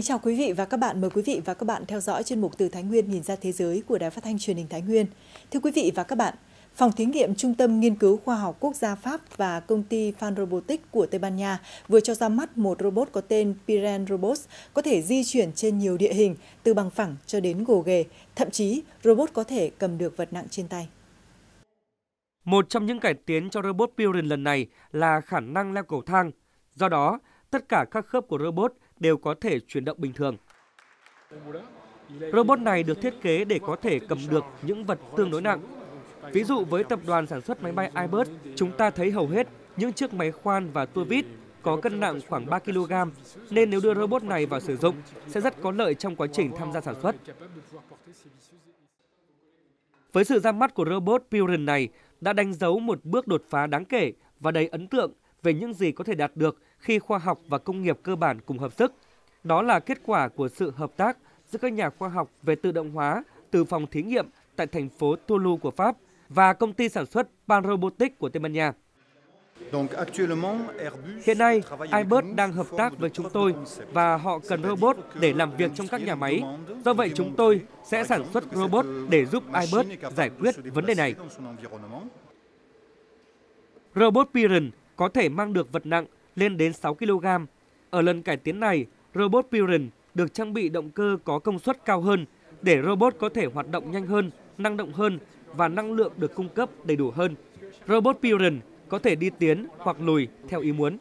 Kính chào quý vị và các bạn. Mời quý vị và các bạn theo dõi chuyên mục Từ Thái Nguyên nhìn ra thế giới của Đài Phát thanh Truyền hình Thái Nguyên. Thưa quý vị và các bạn, Phòng thí nghiệm Trung tâm Nghiên cứu Khoa học Quốc gia Pháp và công ty Fan Robotics của Tây Ban Nha vừa cho ra mắt một robot có tên Piran Robots có thể di chuyển trên nhiều địa hình, từ bằng phẳng cho đến gồ ghề. Thậm chí, robot có thể cầm được vật nặng trên tay. Một trong những cải tiến cho robot Piran lần này là khả năng leo cầu thang. Do đó, tất cả các khớp của robot – đều có thể chuyển động bình thường. Robot này được thiết kế để có thể cầm được những vật tương đối nặng. Ví dụ với tập đoàn sản xuất máy bay Airbus, chúng ta thấy hầu hết những chiếc máy khoan và tua vít có cân nặng khoảng 3 kg, nên nếu đưa robot này vào sử dụng sẽ rất có lợi trong quá trình tham gia sản xuất. Với sự ra mắt của robot Piran này đã đánh dấu một bước đột phá đáng kể và đầy ấn tượng về những gì có thể đạt được khi khoa học và công nghiệp cơ bản cùng hợp sức. Đó là kết quả của sự hợp tác giữa các nhà khoa học về tự động hóa từ phòng thí nghiệm tại thành phố Toulouse của Pháp và công ty sản xuất Pan Robotics của Tây Ban Nha. Hiện nay, Airbus đang hợp tác với chúng tôi và họ cần robot để làm việc trong các nhà máy. Do vậy, chúng tôi sẽ sản xuất robot để giúp Airbus giải quyết vấn đề này. Robot Piran có thể mang được vật nặng lên đến 6 kg. Ở lần cải tiến này, robot Piran được trang bị động cơ có công suất cao hơn để robot có thể hoạt động nhanh hơn, năng động hơn và năng lượng được cung cấp đầy đủ hơn. Robot Piran có thể đi tiến hoặc lùi theo ý muốn.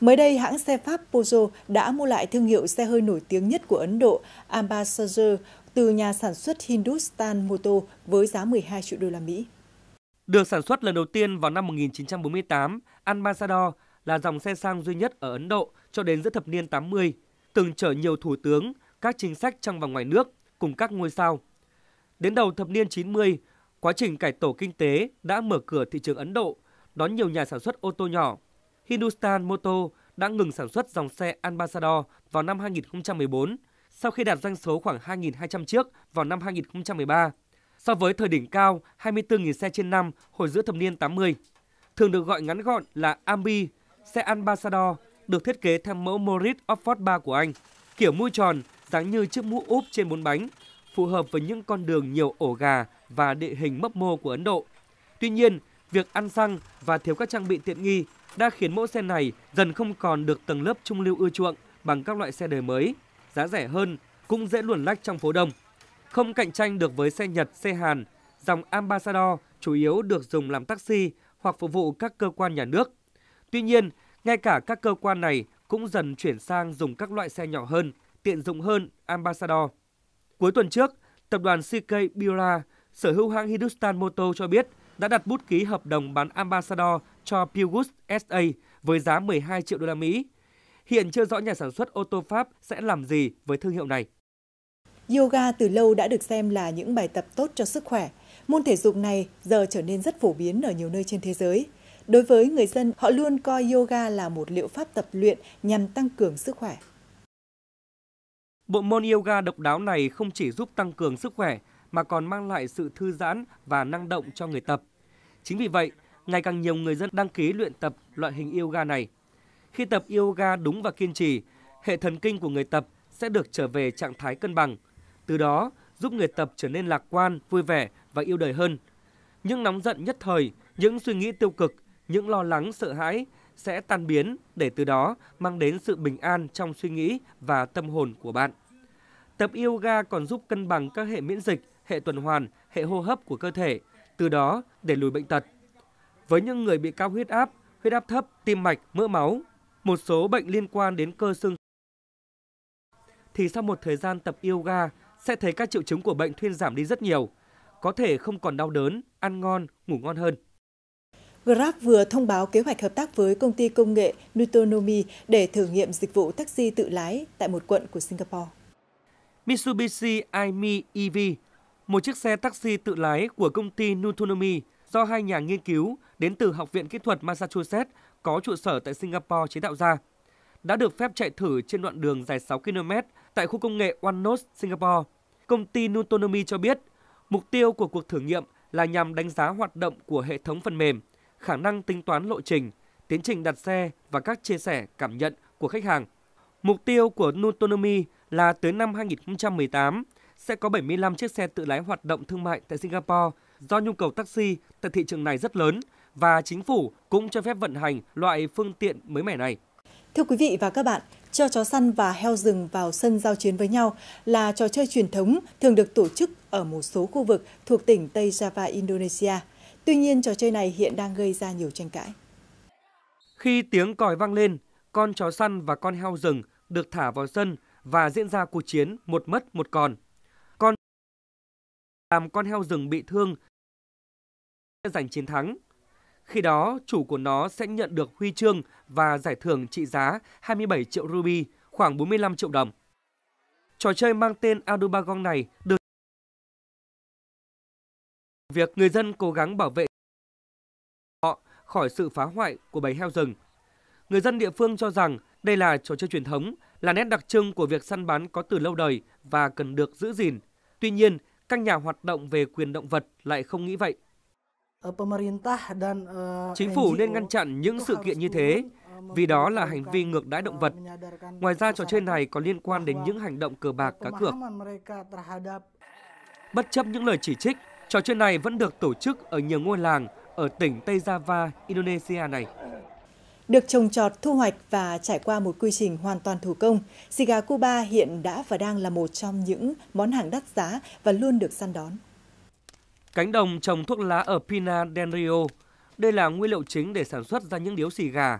Mới đây, hãng xe Pháp Peugeot đã mua lại thương hiệu xe hơi nổi tiếng nhất của Ấn Độ, Ambassador, từ nhà sản xuất Hindustan Motor với giá 12 triệu đô la Mỹ. Được sản xuất lần đầu tiên vào năm 1948, Ambassador là dòng xe sang duy nhất ở Ấn Độ cho đến giữa thập niên 80, từng chở nhiều thủ tướng, các chính sách trong và ngoài nước cùng các ngôi sao. Đến đầu thập niên 90, quá trình cải tổ kinh tế đã mở cửa thị trường Ấn Độ, đón nhiều nhà sản xuất ô tô nhỏ. Hindustan Motor đã ngừng sản xuất dòng xe Ambassador vào năm 2014 sau khi đạt doanh số khoảng 2.200 chiếc vào năm 2013 So với thời đỉnh cao 24.000 xe trên năm hồi giữa thập niên 80, thường được gọi ngắn gọn là Ambi, xe Ambassador được thiết kế theo mẫu Morris Oxford 3 của Anh, kiểu mui tròn, dáng như chiếc mũ úp trên bốn bánh, phù hợp với những con đường nhiều ổ gà và địa hình mấp mô của Ấn Độ. Tuy nhiên, việc ăn xăng và thiếu các trang bị tiện nghi đã khiến mẫu xe này dần không còn được tầng lớp trung lưu ưa chuộng bằng các loại xe đời mới, giá rẻ hơn cũng dễ luồn lách trong phố đông. Không cạnh tranh được với xe Nhật, xe Hàn, dòng Ambassador chủ yếu được dùng làm taxi hoặc phục vụ các cơ quan nhà nước. Tuy nhiên, ngay cả các cơ quan này cũng dần chuyển sang dùng các loại xe nhỏ hơn, tiện dụng hơn Ambassador. Cuối tuần trước, tập đoàn CK Bira, sở hữu hãng Hindustan Motor cho biết đã đặt bút ký hợp đồng bán Ambassador cho Peugeot SA với giá 12 triệu đô la Mỹ. Hiện chưa rõ nhà sản xuất ô tô Pháp sẽ làm gì với thương hiệu này. Yoga từ lâu đã được xem là những bài tập tốt cho sức khỏe. Môn thể dục này giờ trở nên rất phổ biến ở nhiều nơi trên thế giới. Đối với người dân, họ luôn coi yoga là một liệu pháp tập luyện nhằm tăng cường sức khỏe. Bộ môn yoga độc đáo này không chỉ giúp tăng cường sức khỏe mà còn mang lại sự thư giãn và năng động cho người tập. Chính vì vậy, ngày càng nhiều người dân đăng ký luyện tập loại hình yoga này. Khi tập yoga đúng và kiên trì, hệ thần kinh của người tập sẽ được trở về trạng thái cân bằng – từ đó, giúp người tập trở nên lạc quan, vui vẻ và yêu đời hơn. Những nóng giận nhất thời, những suy nghĩ tiêu cực, những lo lắng sợ hãi sẽ tan biến để từ đó mang đến sự bình an trong suy nghĩ và tâm hồn của bạn. Tập yoga còn giúp cân bằng các hệ miễn dịch, hệ tuần hoàn, hệ hô hấp của cơ thể, từ đó để lùi bệnh tật. Với những người bị cao huyết áp, huyết áp thấp, tim mạch, mỡ máu, một số bệnh liên quan đến cơ xương thì sau một thời gian tập yoga, sẽ thấy các triệu chứng của bệnh thuyên giảm đi rất nhiều, có thể không còn đau đớn, ăn ngon, ngủ ngon hơn. Grab vừa thông báo kế hoạch hợp tác với công ty công nghệ Nutonomy để thử nghiệm dịch vụ taxi tự lái tại một quận của Singapore. Mitsubishi iMi EV, một chiếc xe taxi tự lái của công ty Nutonomy do hai nhà nghiên cứu đến từ Học viện Kỹ thuật Massachusetts có trụ sở tại Singapore chế tạo ra, đã được phép chạy thử trên đoạn đường dài 6 km tại khu công nghệ OneNote Singapore. Công ty Nutonomy cho biết, mục tiêu của cuộc thử nghiệm là nhằm đánh giá hoạt động của hệ thống phần mềm, khả năng tính toán lộ trình, tiến trình đặt xe và các chia sẻ cảm nhận của khách hàng. Mục tiêu của Nutonomy là tới năm 2018 sẽ có 75 chiếc xe tự lái hoạt động thương mại tại Singapore do nhu cầu taxi tại thị trường này rất lớn và chính phủ cũng cho phép vận hành loại phương tiện mới mẻ này. Thưa quý vị và các bạn, cho chó săn và heo rừng vào sân giao chiến với nhau là trò chơi truyền thống thường được tổ chức ở một số khu vực thuộc tỉnh Tây Java, Indonesia. Tuy nhiên, trò chơi này hiện đang gây ra nhiều tranh cãi. Khi tiếng còi vang lên, con chó săn và con heo rừng được thả vào sân và diễn ra cuộc chiến một mất một còn. Con làm con heo rừng bị thương sẽ giành chiến thắng. Khi đó, chủ của nó sẽ nhận được huy chương và giải thưởng trị giá 27 triệu ruby, khoảng 45 triệu đồng. Trò chơi mang tên Adubagong này được việc người dân cố gắng bảo vệ họ khỏi sự phá hoại của bầy heo rừng. Người dân địa phương cho rằng đây là trò chơi truyền thống, là nét đặc trưng của việc săn bắn có từ lâu đời và cần được giữ gìn. Tuy nhiên, các nhà hoạt động về quyền động vật lại không nghĩ vậy. Ờ, ờ, Chính phủ nên ngăn chặn những sự kiện như thế ờ, vì đó là hành vi ngược đãi động vật. Ngoài ra trò chơi này còn liên quan đến những hành động cờ bạc cá cược. Bất chấp những lời chỉ trích, trò chơi này vẫn được tổ chức ở nhiều ngôi làng ở tỉnh Tây Java, Indonesia này. Được trồng trọt, thu hoạch và trải qua một quy trình hoàn toàn thủ công, xì gà Cuba hiện đã và đang là một trong những món hàng đắt giá và luôn được săn đón. Cánh đồng trồng thuốc lá ở Pina del Rio, đây là nguyên liệu chính để sản xuất ra những điếu xì gà.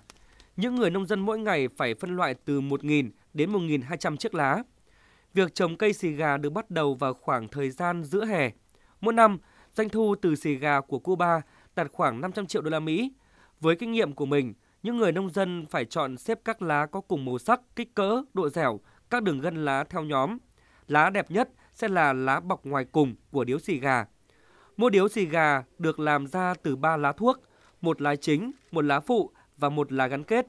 Những người nông dân mỗi ngày phải phân loại từ 1.000 đến 1.200 chiếc lá. Việc trồng cây xì gà được bắt đầu vào khoảng thời gian giữa hè. Mỗi năm, doanh thu từ xì gà của Cuba đạt khoảng 500 triệu đô la Mỹ. Với kinh nghiệm của mình, những người nông dân phải chọn xếp các lá có cùng màu sắc, kích cỡ, độ dẻo, các đường gân lá theo nhóm. Lá đẹp nhất sẽ là lá bọc ngoài cùng của điếu xì gà Mỗi điếu xì gà được làm ra từ 3 lá thuốc, một lá chính, một lá phụ và một lá gắn kết.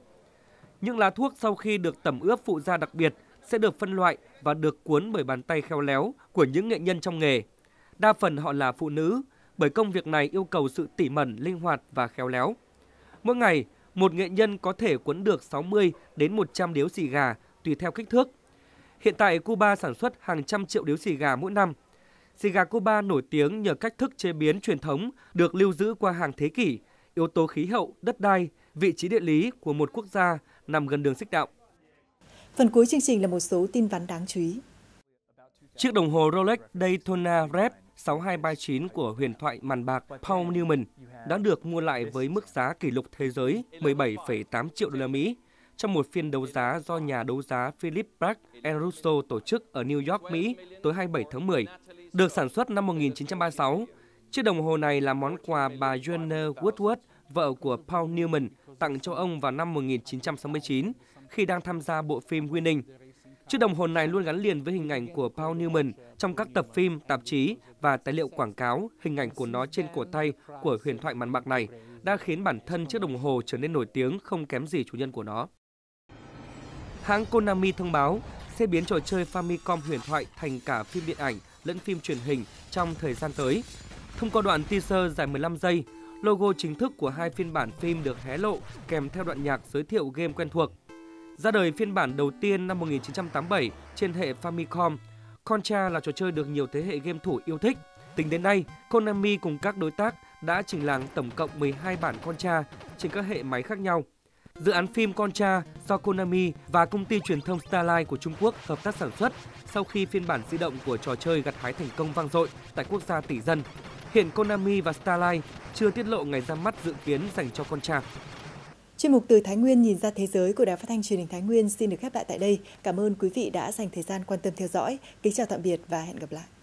Những lá thuốc sau khi được tẩm ướp phụ gia đặc biệt sẽ được phân loại và được cuốn bởi bàn tay khéo léo của những nghệ nhân trong nghề. Đa phần họ là phụ nữ, bởi công việc này yêu cầu sự tỉ mẩn, linh hoạt và khéo léo. Mỗi ngày, một nghệ nhân có thể cuốn được 60 đến 100 điếu xì gà tùy theo kích thước. Hiện tại Cuba sản xuất hàng trăm triệu điếu xì gà mỗi năm Xì gà Cuba nổi tiếng nhờ cách thức chế biến truyền thống được lưu giữ qua hàng thế kỷ, yếu tố khí hậu, đất đai, vị trí địa lý của một quốc gia nằm gần đường xích đạo. Phần cuối chương trình là một số tin vắn đáng chú ý. Chiếc đồng hồ Rolex Daytona Red 6239 của huyền thoại màn bạc Paul Newman đã được mua lại với mức giá kỷ lục thế giới 17,8 triệu đô la Mỹ trong một phiên đấu giá do nhà đấu giá Philip Bragg Russo tổ chức ở New York, Mỹ tối 27 tháng 10. Được sản xuất năm 1936, chiếc đồng hồ này là món quà bà Joanna Woodward, vợ của Paul Newman, tặng cho ông vào năm 1969 khi đang tham gia bộ phim Winning. Chiếc đồng hồ này luôn gắn liền với hình ảnh của Paul Newman trong các tập phim, tạp chí và tài liệu quảng cáo. Hình ảnh của nó trên cổ tay của huyền thoại màn bạc này đã khiến bản thân chiếc đồng hồ trở nên nổi tiếng không kém gì chủ nhân của nó. Hãng Konami thông báo sẽ biến trò chơi Famicom huyền thoại thành cả phim điện ảnh – lẫn phim truyền hình trong thời gian tới. Thông qua đoạn teaser dài 15 giây, logo chính thức của hai phiên bản phim được hé lộ kèm theo đoạn nhạc giới thiệu game quen thuộc. Ra đời phiên bản đầu tiên năm 1987 trên hệ Famicom, Contra là trò chơi được nhiều thế hệ game thủ yêu thích. Tính đến nay, Konami cùng các đối tác đã trình làng tổng cộng 12 bản Contra trên các hệ máy khác nhau. Dự án phim Con Cha do Konami và công ty truyền thông Starlight của Trung Quốc hợp tác sản xuất sau khi phiên bản di động của trò chơi gặt hái thành công vang dội tại quốc gia tỷ dân. Hiện Konami và Starlight chưa tiết lộ ngày ra mắt dự kiến dành cho Con Cha. Chuyên mục từ Thái Nguyên nhìn ra thế giới của Đài Phát thanh Truyền hình Thái Nguyên xin được khép lại tại đây. Cảm ơn quý vị đã dành thời gian quan tâm theo dõi. Kính chào tạm biệt và hẹn gặp lại.